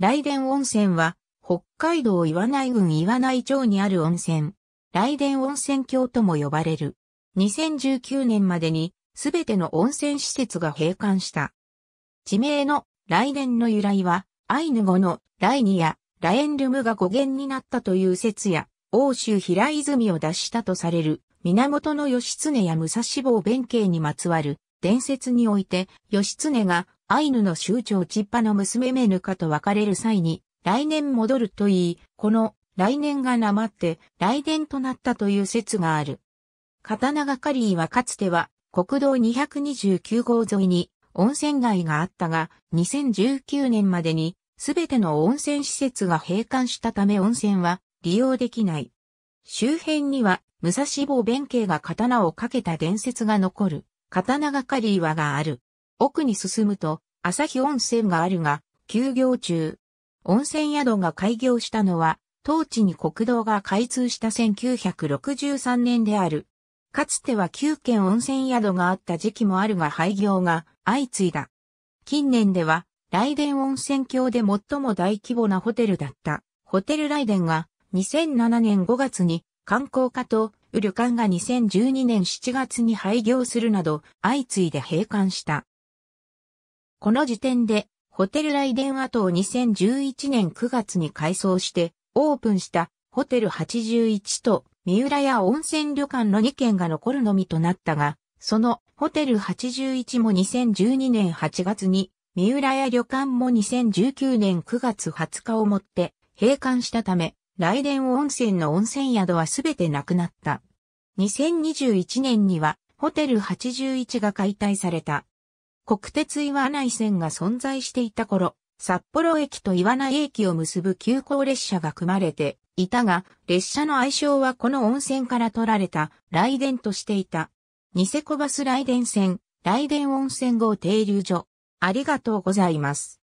雷電温泉は、北海道岩内郡岩内町にある温泉。雷電温泉郷とも呼ばれる。2019年までに、すべての温泉施設が閉館した。地名の雷電の由来は、アイヌ語の雷ニやラエンルムが語源になったという説や、欧州平泉を脱したとされる、源義経や武蔵坊弁慶にまつわる伝説において、義経がアイヌの州長チッパの娘メヌカと別れる際に、来年戻ると言い、この来年がなまって来年となったという説がある。刀がカリーはかつては国道229号沿いに温泉街があったが、2019年までにすべての温泉施設が閉館したため温泉は利用できない。周辺には武蔵坊弁慶が刀をかけた伝説が残る刀がカリーはがある。奥に進むと、朝日温泉があるが、休業中。温泉宿が開業したのは、当地に国道が開通した1963年である。かつては9軒温泉宿があった時期もあるが廃業が相次いだ。近年では、雷電温泉郷で最も大規模なホテルだった、ホテル雷電が2007年5月に観光課と旅館が2012年7月に廃業するなど相次いで閉館した。この時点で、ホテル来電跡を2011年9月に改装して、オープンしたホテル81と三浦屋温泉旅館の2軒が残るのみとなったが、そのホテル81も2012年8月に、三浦屋旅館も2019年9月20日をもって閉館したため、来電温泉の温泉宿はすべてなくなった。2021年にはホテル81が解体された。国鉄岩内線が存在していた頃、札幌駅と岩内駅を結ぶ急行列車が組まれていたが、列車の愛称はこの温泉から取られた雷電としていた。ニセコバス雷電線、雷電温泉号停留所。ありがとうございます。